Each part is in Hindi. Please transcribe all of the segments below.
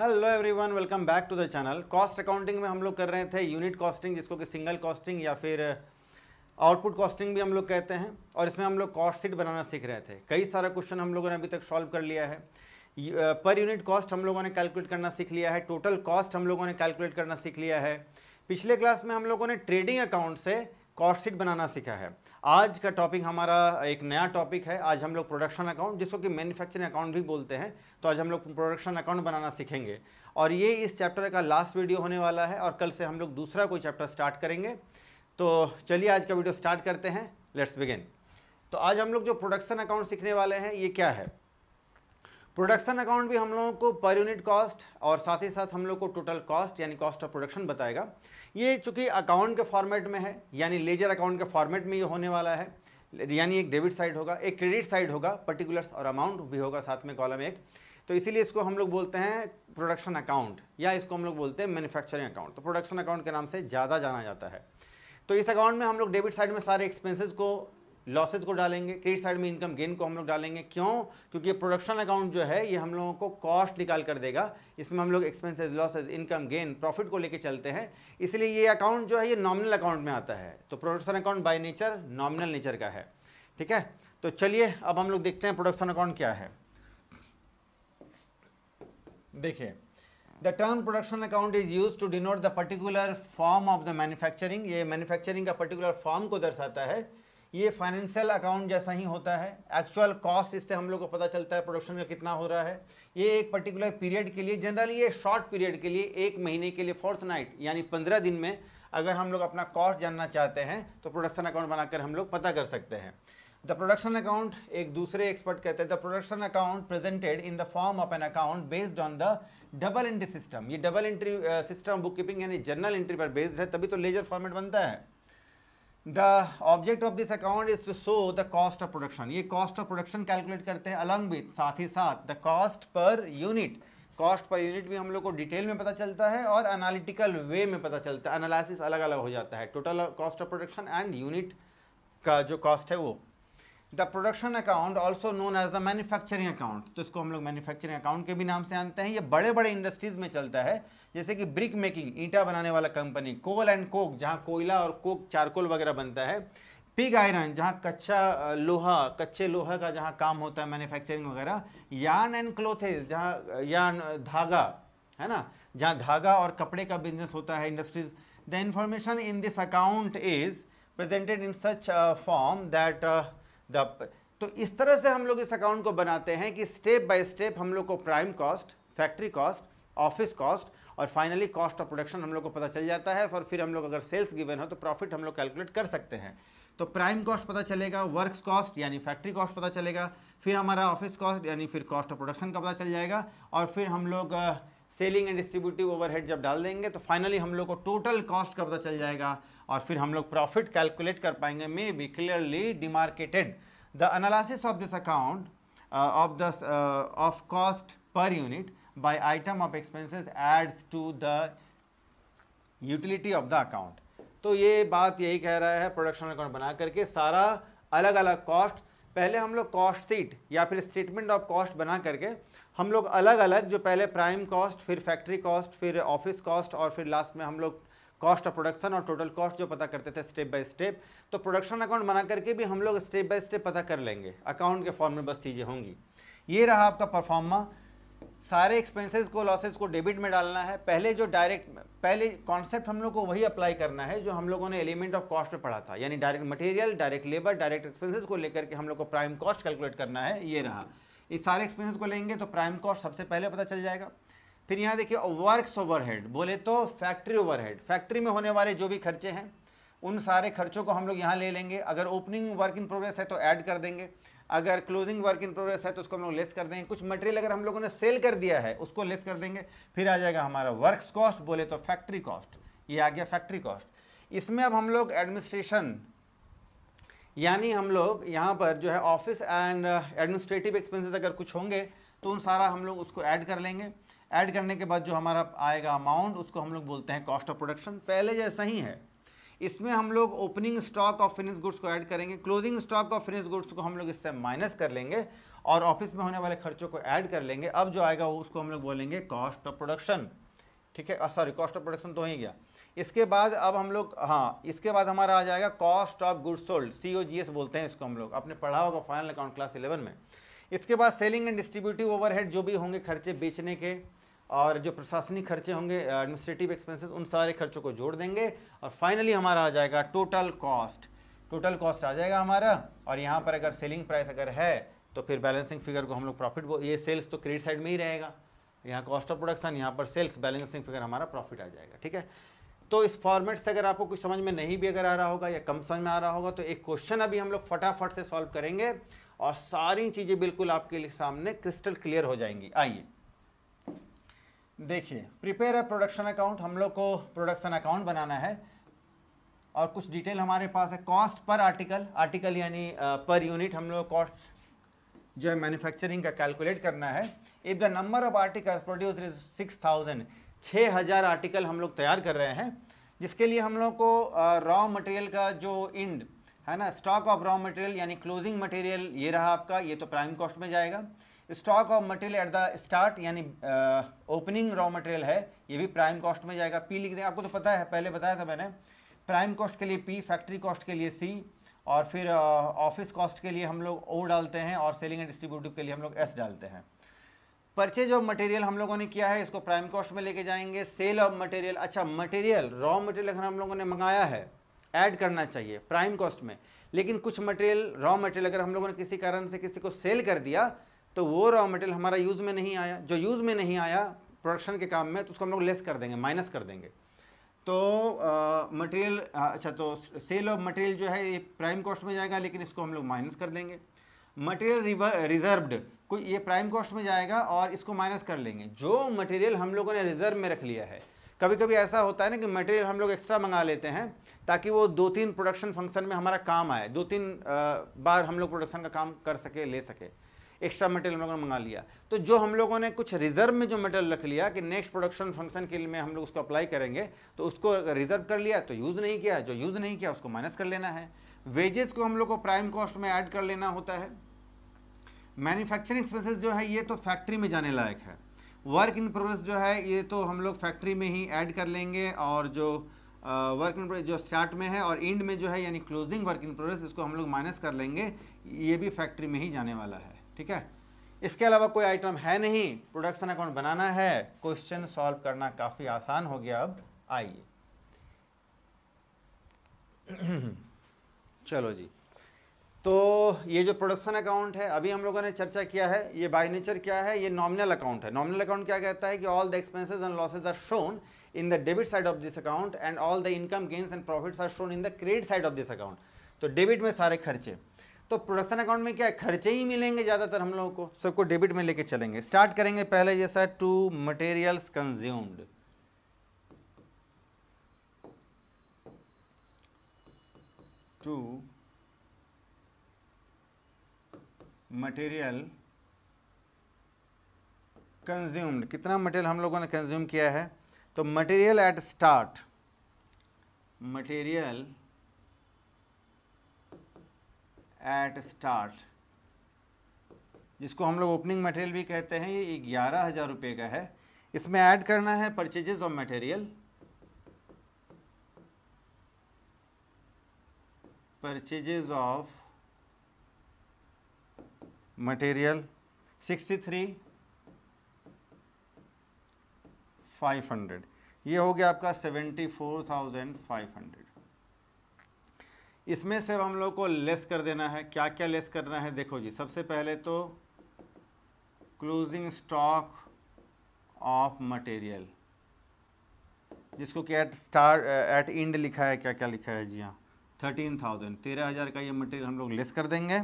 hello everyone welcome back to the channel cost accounting में हम लोग कर रहे थे यूनिट कॉस्टिंग जिसको कि सिंगल कॉस्टिंग या फिर आउटपुट uh, कॉस्टिंग भी हम लोग कहते हैं और इसमें हम लोग कॉस्ट सीट बनाना सीख रहे थे कई सारा क्वेश्चन हम लोगों ने अभी तक सॉल्व कर लिया है पर यूनिट कॉस्ट हम लोगों ने कैलकुलेट करना सीख लिया है टोटल कॉस्ट हम लोगों ने कैलकुलेट करना सीख लिया है पिछले क्लास में हम लोगों ने ट्रेडिंग अकाउंट से कॉस्ट सीट बनाना सीखा है आज का टॉपिक हमारा एक नया टॉपिक है आज हम लोग प्रोडक्शन अकाउंट जिसको कि मैन्युफैक्चरिंग अकाउंट भी बोलते हैं तो आज हम लोग प्रोडक्शन अकाउंट बनाना सीखेंगे और ये इस चैप्टर का लास्ट वीडियो होने वाला है और कल से हम लोग दूसरा कोई चैप्टर स्टार्ट करेंगे तो चलिए आज का वीडियो स्टार्ट करते हैं लेट्स बिगिन तो आज हम लोग जो प्रोडक्शन अकाउंट सीखने वाले हैं ये क्या है प्रोडक्शन अकाउंट भी हम लोगों को पर यूनिट कॉस्ट और साथ ही साथ हम लोग को टोटल कॉस्ट यानी कॉस्ट ऑफ प्रोडक्शन बताएगा ये चूँकि अकाउंट के फॉर्मेट में है यानी लेजर अकाउंट के फॉर्मेट में ये होने वाला है यानी एक डेबिट साइड होगा एक क्रेडिट साइड होगा पर्टिकुलर्स और अमाउंट भी होगा साथ में कॉलम एक तो इसीलिए इसको हम लोग बोलते हैं प्रोडक्शन अकाउंट या इसको हम लोग बोलते हैं मैन्युफैक्चरिंग अकाउंट तो प्रोडक्शन अकाउंट के नाम से ज़्यादा जाना जाता है तो इस अकाउंट में हम लोग डेबिट साइड में सारे एक्सपेंसेस को लॉसेज को डालेंगे क्रेडिट साइड में इनकम गेन को हम लोग डालेंगे क्यों क्योंकि प्रोडक्शन अकाउंट जो है ये हम लोगों को कॉस्ट निकाल कर देगा इसमें हम लोग expenses losses income gain profit को लेके चलते हैं इसलिए ये अकाउंट जो है ये नॉमिनल अकाउंट में आता है तो production account by nature nominal nature का है ठीक है तो चलिए अब हम लोग देखते हैं प्रोडक्शन अकाउंट क्या है देखिए the term production account is use to denote the particular form of the manufacturing ये मैन्युफैक्चरिंग का पर्टिकुलर फॉर्म को दर्शाता है ये फाइनेंशियल अकाउंट जैसा ही होता है एक्चुअल कॉस्ट इससे हम लोग को पता चलता है प्रोडक्शन का कितना हो रहा है ये एक पर्टिकुलर पीरियड के लिए जनरली ये शॉर्ट पीरियड के लिए एक महीने के लिए फोर्थ नाइट यानी पंद्रह दिन में अगर हम लोग अपना कॉस्ट जानना चाहते हैं तो प्रोडक्शन अकाउंट बनाकर हम लोग पता कर सकते हैं द प्रोडक्शन अकाउंट एक दूसरे एक्सपर्ट कहते हैं the production account presented in the form of an account based on the double entry system ये double entry system book keeping यानी जर्नल एंट्री पर बेस्ड है तभी तो लेजर फॉर्मेट बनता है the object of this account is to show the cost of production ये कॉस्ट ऑफ प्रोडक्शन कैलकुलेट करते हैं अलॉन्ग विथ साथ ही साथ the cost per unit cost per unit भी हम लोग को डिटेल में पता चलता है और एनालिटिकल वे में पता चलता है एनालिसिस अलग अलग हो जाता है total cost of production and unit का जो कॉस्ट है वो the production account also known as the manufacturing account तो इसको हम लोग मैन्युफैक्चरिंग अकाउंट के भी नाम से जानते हैं ये बड़े बड़े इंडस्ट्रीज में चलता है जैसे कि ब्रिक मेकिंग ईंटा बनाने वाला कंपनी कोल एंड कोक जहाँ कोयला और कोक चारकोल वगैरह बनता है पिग आयरन जहाँ कच्चा लोहा कच्चे लोहा का जहाँ काम होता है मैन्युफैक्चरिंग वगैरह यान एंड क्लोथेज जहाँ यान धागा है ना जहाँ धागा और कपड़े का बिजनेस होता है industries the information in this account is presented in such form that the तो इस तरह से हम लोग इस अकाउंट को बनाते हैं कि स्टेप बाय स्टेप हम लोग को prime cost factory cost office cost और फाइनली कॉस्ट ऑफ प्रोडक्शन हम लोग को पता चल जाता है और फिर हम लोग अगर सेल्स गिवन हो तो प्रॉफिट हम लोग कैलकुलेट कर सकते हैं तो प्राइम कॉस्ट पता चलेगा वर्क्स कॉस्ट यानी फैक्ट्री कॉस्ट पता चलेगा फिर हमारा ऑफिस कॉस्ट यानी फिर कॉस्ट ऑफ प्रोडक्शन का पता चल जाएगा और फिर हम लोग सेलिंग एंड डिस्ट्रीब्यूटिव ओवरहेड जब डाल देंगे तो फाइनली हम लोग को टोटल कॉस्ट का पता चल जाएगा और फिर हम लोग प्रॉफिट कैलकुलेट कर पाएंगे may be clearly demarcated the analysis of this account of the of cost per unit by item of expenses adds to the utility of the account तो ये बात यही कह रहा है प्रोडक्शन अकाउंट बना करके सारा अलग अलग कॉस्ट पहले हम लोग कॉस्ट सीट या फिर स्टेटमेंट ऑफ कॉस्ट बना करके हम लोग अलग अलग जो पहले प्राइम कॉस्ट फिर फैक्ट्री कॉस्ट फिर ऑफिस कॉस्ट और फिर लास्ट में हम लोग कॉस्ट ऑफ प्रोडक्शन और टोटल कॉस्ट जो पता करते थे स्टेप बाय स्टेप तो प्रोडक्शन अकाउंट बना करके भी हम लोग स्टेप बाय स्टेप पता कर लेंगे अकाउंट के फॉर्म में बस चीज़ें होंगी ये रहा आपका परफॉर्मा सारे एक्सपेंसेस को लॉसेस को डेबिट में डालना है पहले जो डायरेक्ट पहले कॉन्सेप्ट हम लोग को वही अप्लाई करना है जो हम लोगों ने एलिमेंट ऑफ कॉस्ट में पढ़ा था यानी direct material direct labour direct expenses को लेकर के हम लोग को प्राइम कॉस्ट कैलकुलेट करना है ये रहा इस सारे एक्सपेंसिस को लेंगे तो प्राइम कॉस्ट सबसे पहले पता चल जाएगा फिर यहाँ देखिए वर्कस ओवरहेड बोले तो फैक्ट्री ओवर फैक्ट्री में होने वाले जो भी खर्चे हैं उन सारे खर्चों को हम लोग यहाँ ले लेंगे अगर ओपनिंग वर्क इन प्रोग्रेस है तो ऐड कर देंगे अगर क्लोजिंग वर्क इन प्रोग्रेस है तो उसको हम लोग लेस कर देंगे कुछ मटेरियल अगर हम लोगों ने सेल कर दिया है उसको लेस कर देंगे फिर आ जाएगा हमारा वर्क्स कॉस्ट बोले तो फैक्ट्री कॉस्ट ये आ गया फैक्ट्री कॉस्ट इसमें अब हम लोग एडमिनिस्ट्रेशन यानी हम लोग यहाँ पर जो है ऑफिस एंड एडमिनिस्ट्रेटिव एक्सपेंसेस अगर कुछ होंगे तो उन सारा हम लोग उसको ऐड कर लेंगे ऐड करने के बाद जो हमारा आएगा अमाउंट उसको हम लोग बोलते हैं कॉस्ट ऑफ प्रोडक्शन पहले जैसा ही है इसमें हम लोग opening stock of finish goods को ऐड करेंगे closing stock of finish goods को हम लोग इससे माइनस कर लेंगे और ऑफिस में होने वाले खर्चों को ऐड कर लेंगे अब जो आएगा वो उसको हम लोग बोलेंगे कॉस्ट ऑफ प्रोडक्शन ठीक है सॉरी कॉस्ट ऑफ प्रोडक्शन तो ही गया इसके बाद अब हम लोग हाँ इसके बाद हमारा आ जाएगा cost of goods sold C G S बोलते हैं इसको हम लोग अपने पढ़ा होगा फाइनल अकाउंट क्लास इलेवन में इसके बाद सेलिंग एंड डिस्ट्रीब्यूटिव ओवरहेड जो भी होंगे खर्चे बेचने के और जो प्रशासनिक खर्चे होंगे एडमिनिस्ट्रेटिव एक्सपेंसेस उन सारे खर्चों को जोड़ देंगे और फाइनली हमारा आ जाएगा टोटल कॉस्ट टोटल कॉस्ट आ जाएगा हमारा और यहाँ पर अगर सेलिंग प्राइस अगर है तो फिर बैलेंसिंग फिगर को हम लोग प्रॉफिट ये सेल्स तो क्रेडिट साइड में ही रहेगा यहाँ कॉस्ट ऑफ प्रोडक्शन यहाँ पर सेल्स बैलेंसिंग फिगर हमारा प्रॉफिट आ जाएगा ठीक है तो इस फॉर्मेट से अगर आपको कुछ समझ में नहीं भी अगर आ रहा होगा या कम समझ में आ रहा होगा तो एक क्वेश्चन अभी हम लोग फटाफट से सॉल्व करेंगे और सारी चीज़ें बिल्कुल आपके लिए सामने क्रिस्टल क्लियर हो जाएंगी आइए देखिए प्रिपेयर है प्रोडक्शन अकाउंट हम लोग को प्रोडक्शन अकाउंट बनाना है और कुछ डिटेल हमारे पास है कॉस्ट पर आर्टिकल आर्टिकल यानी पर यूनिट हम लोग कॉस्ट जो है मैन्युफैक्चरिंग का कैलकुलेट करना है if the number of article produce is six thousand छः हज़ार आर्टिकल हम लोग तैयार कर रहे हैं जिसके लिए हम लोग को रॉ मटेरियल का जो इंड है ना स्टॉक ऑफ रॉ मटेरियल यानी क्लोजिंग मटेरियल ये रहा आपका ये तो प्राइम कॉस्ट में जाएगा stock of material at the start यानी ओपनिंग रॉ मटेरियल है ये भी प्राइम कॉस्ट में जाएगा पी लिख दें आपको तो पता है पहले बताया था मैंने प्राइम कॉस्ट के लिए पी फैक्ट्री कॉस्ट के लिए सी और फिर ऑफिस uh, कॉस्ट के लिए हम लोग ओ डालते हैं और सेलिंग एंड डिस्ट्रीब्यूटिव के लिए हम लोग एस डालते हैं परचेज ऑफ मटेरियल हम लोगों ने किया है इसको प्राइम कॉस्ट में लेके जाएंगे सेल ऑफ मटेरियल अच्छा मटेरियल रॉ मटेरियल अगर हम लोगों ने मंगाया है ऐड करना चाहिए प्राइम कॉस्ट में लेकिन कुछ मटेरियल रॉ मटेरियल अगर हम लोगों ने किसी कारण से किसी को सेल कर दिया तो वो रॉ मटेरियल हमारा यूज़ में नहीं आया जो यूज़ में नहीं आया प्रोडक्शन के काम में तो उसको हम लोग लेस कर देंगे माइनस कर देंगे तो मटेरियल अच्छा तो सेल ऑफ मटेरियल जो है ये प्राइम कॉस्ट में जाएगा लेकिन इसको हम लोग माइनस कर देंगे मटेरियल रिजर्व्ड को ये प्राइम कॉस्ट में जाएगा और इसको माइनस कर लेंगे जो मटेरियल हम लोगों ने रिजर्व में रख लिया है कभी कभी ऐसा होता है ना कि मटेरियल हम लोग एक्स्ट्रा मंगा लेते हैं ताकि वो दो तीन प्रोडक्शन फंक्शन में हमारा काम आए दो तीन बार हम लोग प्रोडक्शन का काम कर सके ले सके एक्स्ट्रा मटेरियल हम लोगों ने मंगा लिया तो जो हम लोगों ने कुछ रिजर्व में जो मटेरियल रख लिया कि नेक्स्ट प्रोडक्शन फंक्शन के लिए हम लोग उसको अप्लाई करेंगे तो उसको रिजर्व कर लिया तो यूज़ नहीं किया जो यूज़ नहीं किया उसको माइनस कर लेना है वेजेस को हम लोग को प्राइम कॉस्ट में ऐड कर लेना होता है मैन्युफैक्चरिंग एक्सपेंसेस जो है ये तो फैक्ट्री में जाने लायक है वर्क इन प्रोग्रेस जो है ये तो हम लोग फैक्ट्री में ही ऐड कर लेंगे और जो वर्क इन प्रोग्रेस जो स्टार्ट में है और एंड में जो है यानी क्लोजिंग वर्क इन प्रोग्रेस इसको हम लोग माइनस कर लेंगे ये भी फैक्ट्री में ही जाने वाला है ठीक है इसके अलावा कोई आइटम है नहीं प्रोडक्शन अकाउंट बनाना है क्वेश्चन सॉल्व करना काफ़ी आसान हो गया अब आइए चलो जी तो ये जो प्रोडक्शन अकाउंट है अभी हम लोगों ने चर्चा किया है ये बाय नेचर क्या है ये नॉमिनल अकाउंट है नॉमिनल अकाउंट क्या कहता है कि all the expenses and losses are shown in the debit side of this account and all the income gains and profits are shown in the credit side of this account तो डेबिट में सारे खर्चे तो प्रोडक्शन अकाउंट में क्या खर्चे ही मिलेंगे ज़्यादातर हम लोगों को सबको डेबिट में लेके चलेंगे स्टार्ट करेंगे पहले जैसा to materials consumed to material consumed कितना मटेरियल हम लोगों ने कंज्यूम किया है तो material at start material at start जिसको हम लोग ओपनिंग मटेरियल भी कहते हैं ये ग्यारह हज़ार रुपये का है इसमें ऐड करना है purchases of material purchases of material sixty three five hundred ये हो गया आपका seventy four thousand five hundred इसमें से हम लोग को लेस कर देना है क्या क्या लेस करना है देखो जी सबसे पहले तो क्लोजिंग स्टॉक ऑफ मटेरियल जिसको कि एट स्टार एट इंड लिखा है क्या क्या लिखा है जी हाँ थर्टीन थाउजेंड तेरह हज़ार का ये मटेरियल हम लोग लेस कर देंगे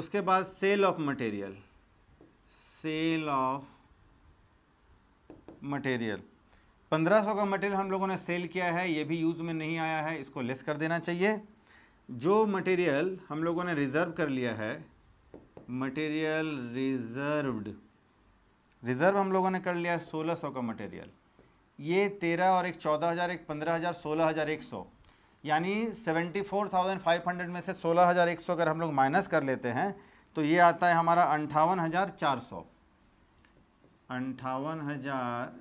उसके बाद sale of material sale of material 1500 का मटेरियल हम लोगों ने सेल किया है ये भी यूज़ में नहीं आया है इसको लेस कर देना चाहिए जो मटेरियल हम लोगों ने रिज़र्व कर लिया है मटेरियल रिजर्वड रिज़र्व हम लोगों ने कर लिया है सोलह सौ का मटेरियल ये तेरह और एक चौदह हज़ार एक पंद्रह हज़ार सोलह हज़ार एक सौ यानी seventy four thousand five hundred में से सोलह हज़ार एक सौ अगर हम लोग माइनस कर लेते हैं तो ये आता है हमारा अंठावन हज़ार चार सौ अंठावन हज़ार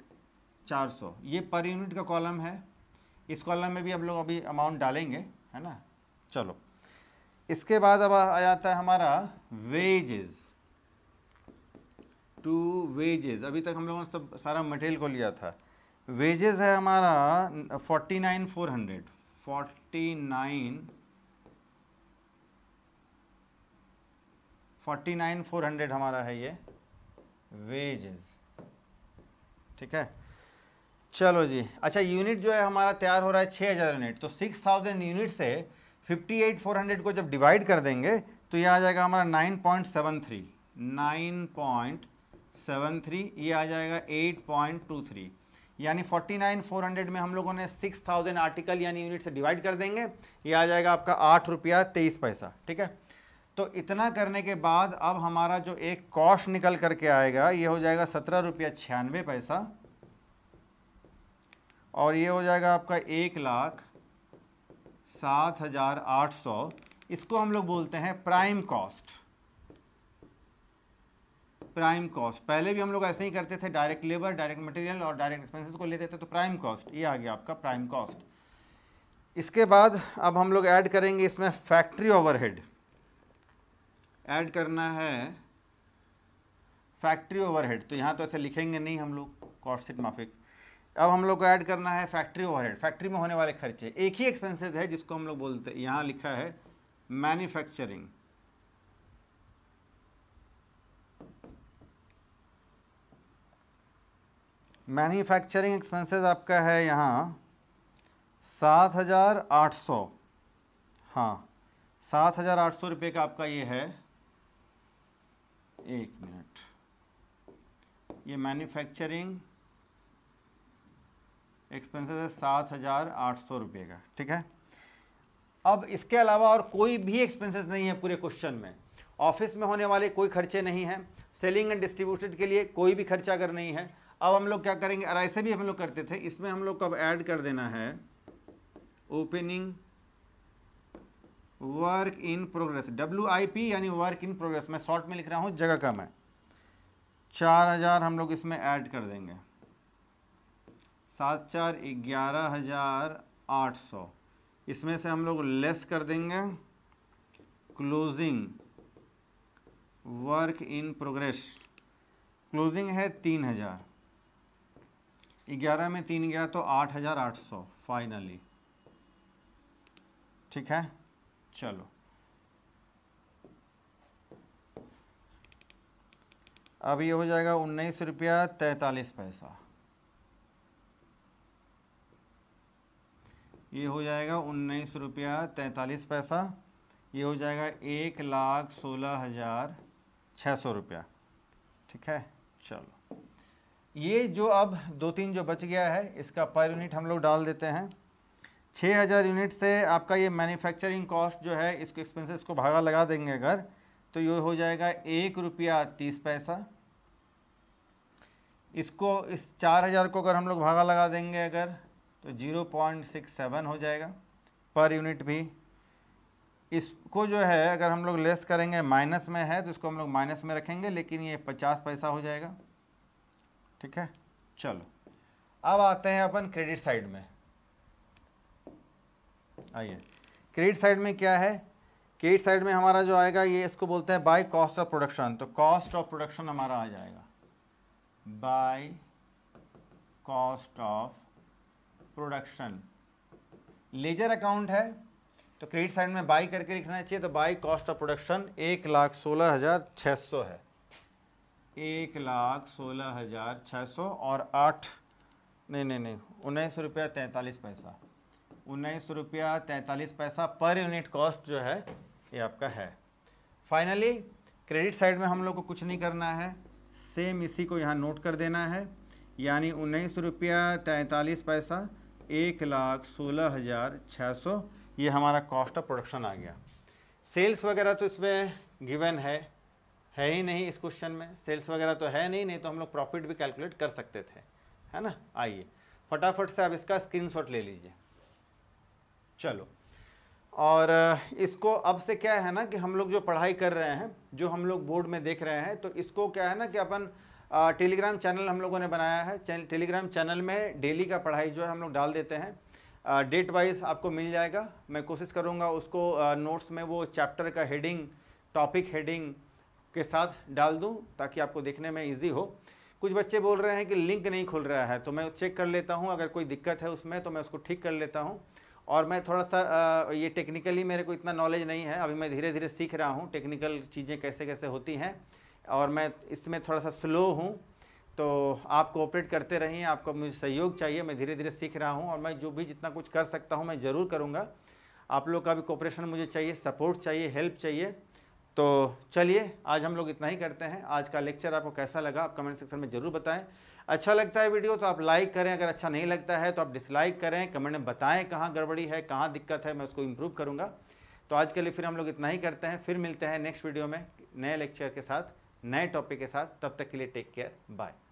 400 ये पर यूनिट का कॉलम है इस कॉलम में भी हम लोग अभी अमाउंट डालेंगे है ना चलो इसके बाद अब आ जाता है हमारा वेजेस टू वेजेस अभी तक हम लोगों ने सब सारा मटेरियल को लिया था वेजेस है हमारा forty nine four hundred forty nine forty nine four hundred हमारा है ये वेजेस ठीक है चलो जी अच्छा यूनिट जो है हमारा तैयार हो रहा है छः हज़ार यूनिट तो सिक्स थाउजेंड यूनिट से फिफ्टी एट फोर हंड्रेड को जब डिवाइड कर देंगे तो ये आ जाएगा हमारा nine point seven three nine point seven three ये आ जाएगा एट पॉइंट टू थ्री यानी फोर्टी नाइन फोर हंड्रेड में हम लोगों ने सिक्स थाउजेंड आर्टिकल यानी यूनिट से डिवाइड कर देंगे ये आ जाएगा आपका आठ रुपया तेईस पैसा ठीक है तो इतना करने के बाद अब हमारा जो एक कॉस्ट निकल करके आएगा ये हो जाएगा सत्रह रुपया छियानवे पैसा और ये हो जाएगा आपका एक लाख सात हजार आठ सौ इसको हम लोग बोलते हैं प्राइम कॉस्ट प्राइम कॉस्ट पहले भी हम लोग ऐसे ही करते थे डायरेक्ट लेबर डायरेक्ट मटेरियल और डायरेक्ट एक्सपेंसेस को लेते थे तो प्राइम कॉस्ट ये आ गया आपका प्राइम कॉस्ट इसके बाद अब हम लोग ऐड करेंगे इसमें फैक्ट्री ओवरहेड ऐड करना है फैक्ट्री ओवरहेड तो यहाँ तो ऐसे लिखेंगे नहीं हम लोग कॉस्ट सीट माफिक अब हम लोग को ऐड करना है फैक्ट्री ओवरहेड फैक्ट्री में होने वाले खर्चे एक ही एक्सपेंसेस है जिसको हम लोग बोलते हैं यहाँ लिखा है मैन्युफैक्चरिंग मैन्युफैक्चरिंग एक्सपेंसेस आपका है यहाँ सात हज़ार आठ सौ हाँ सात हज़ार आठ सौ रुपये का आपका ये है एक मिनट ये मैन्युफैक्चरिंग एक्सपेंसेस है सात हज़ार आठ सौ रुपये का ठीक है अब इसके अलावा और कोई भी एक्सपेंसेस नहीं है पूरे क्वेश्चन में ऑफिस में होने वाले कोई खर्चे नहीं हैं सेलिंग एंड डिस्ट्रीब्यूटेड के लिए कोई भी खर्चा अगर नहीं है अब हम लोग क्या करेंगे और ऐसे भी हम लोग करते थे इसमें हम लोग को अब ऐड कर देना है opening work in progress W I P यानी वर्क इन प्रोग्रेस मैं शॉर्ट में लिख रहा हूँ जगह कम है चार हज़ार हम लोग इसमें ऐड कर देंगे सात चार ग्यारह हज़ार आठ सौ इसमें से हम लोग लेस कर देंगे closing work in progress closing है तीन हज़ार ग्यारह में तीन गया तो आठ हज़ार आठ सौ फाइनली ठीक है चलो अब ये हो जाएगा उन्नीस रुपया तैंतालीस पैसा ये हो जाएगा उन्नीस रुपया तैंतालीस पैसा ये हो जाएगा एक लाख सोलह हज़ार छः सौ रुपया ठीक है चलो ये जो अब दो तीन जो बच गया है इसका पर यूनिट हम लोग डाल देते हैं छः हज़ार यूनिट से आपका ये मैन्युफैक्चरिंग कॉस्ट जो है इसको एक्सपेंसेस को भागा लगा देंगे अगर तो ये हो जाएगा एक रुपया तीस पैसा इसको इस चार हज़ार को अगर हम लोग भागा लगा देंगे अगर तो 0.67 हो जाएगा पर यूनिट भी इसको जो है अगर हम लोग लेस करेंगे माइनस में है तो इसको हम लोग माइनस में रखेंगे लेकिन ये 50 पैसा हो जाएगा ठीक है चलो अब आते हैं अपन क्रेडिट साइड में आइए क्रेडिट साइड में क्या है क्रेडिट साइड में हमारा जो आएगा ये इसको बोलते हैं बाय कॉस्ट ऑफ प्रोडक्शन तो कॉस्ट ऑफ प्रोडक्शन हमारा आ जाएगा by cost of production ledger account है तो क्रेडिट साइड में बाई करके लिखना चाहिए तो बाई कॉस्ट ऑफ प्रोडक्शन एक लाख सोलह हज़ार छः सौ है एक लाख सोलह हज़ार छः सौ और आठ नहीं नहीं नहीं उन्नीस रुपया तैंतालीस पैसा उन्नीस रुपया तैंतालीस पैसा पर यूनिट कॉस्ट जो है ये आपका है फाइनली क्रेडिट साइड में हम लोग को कुछ नहीं करना है सेम इसी को यहाँ नोट कर देना है यानी उन्नीस रुपया तैंतालीस पैसा एक लाख सोलह हज़ार छः सौ ये हमारा कॉस्ट ऑफ प्रोडक्शन आ गया सेल्स वगैरह तो इसमें गिवन है है ही नहीं इस क्वेश्चन में सेल्स वगैरह तो है नहीं नहीं तो हम लोग प्रॉफिट भी कैलकुलेट कर सकते थे है ना आइए फटाफट से आप इसका स्क्रीनशॉट ले लीजिए चलो और इसको अब से क्या है ना कि हम लोग जो पढ़ाई कर रहे हैं जो हम लोग बोर्ड में देख रहे हैं तो इसको क्या है ना कि अपन टेलीग्राम चैनल हम लोगों ने बनाया है टेलीग्राम चैनल में डेली का पढ़ाई जो है हम लोग डाल देते हैं डेट वाइज आपको मिल जाएगा मैं कोशिश करूँगा उसको नोट्स में वो चैप्टर का हेडिंग टॉपिक हेडिंग के साथ डाल दूँ ताकि आपको देखने में ईजी हो कुछ बच्चे बोल रहे हैं कि लिंक नहीं खुल रहा है तो मैं चेक कर लेता हूँ अगर कोई दिक्कत है उसमें तो मैं उसको ठीक कर लेता हूँ और मैं थोड़ा सा ये टेक्निकली मेरे को इतना नॉलेज नहीं है अभी मैं धीरे धीरे सीख रहा हूँ टेक्निकल चीज़ें कैसे कैसे होती हैं और मैं इसमें थोड़ा सा स्लो हूँ तो आप कोऑपरेट करते रहिए आपका मुझे सहयोग चाहिए मैं धीरे धीरे सीख रहा हूँ और मैं जो भी जितना कुछ कर सकता हूँ मैं ज़रूर करूँगा आप लोग का भी कोऑपरेशन मुझे चाहिए सपोर्ट चाहिए हेल्प चाहिए तो चलिए आज हम लोग इतना ही करते हैं आज का लेक्चर आपको कैसा लगा आप कमेंट सेक्शन में ज़रूर बताएँ अच्छा लगता है वीडियो तो आप लाइक करें अगर अच्छा नहीं लगता है तो आप डिसलाइक करें कमेंट में बताएँ कहाँ गड़बड़ी है कहाँ दिक्कत है मैं उसको इम्प्रूव करूँगा तो आज के लिए फिर हम लोग इतना ही करते हैं फिर मिलते हैं नेक्स्ट वीडियो में नए लेक्चर के साथ नए टॉपिक के साथ तब तक के लिए टेक केयर बाय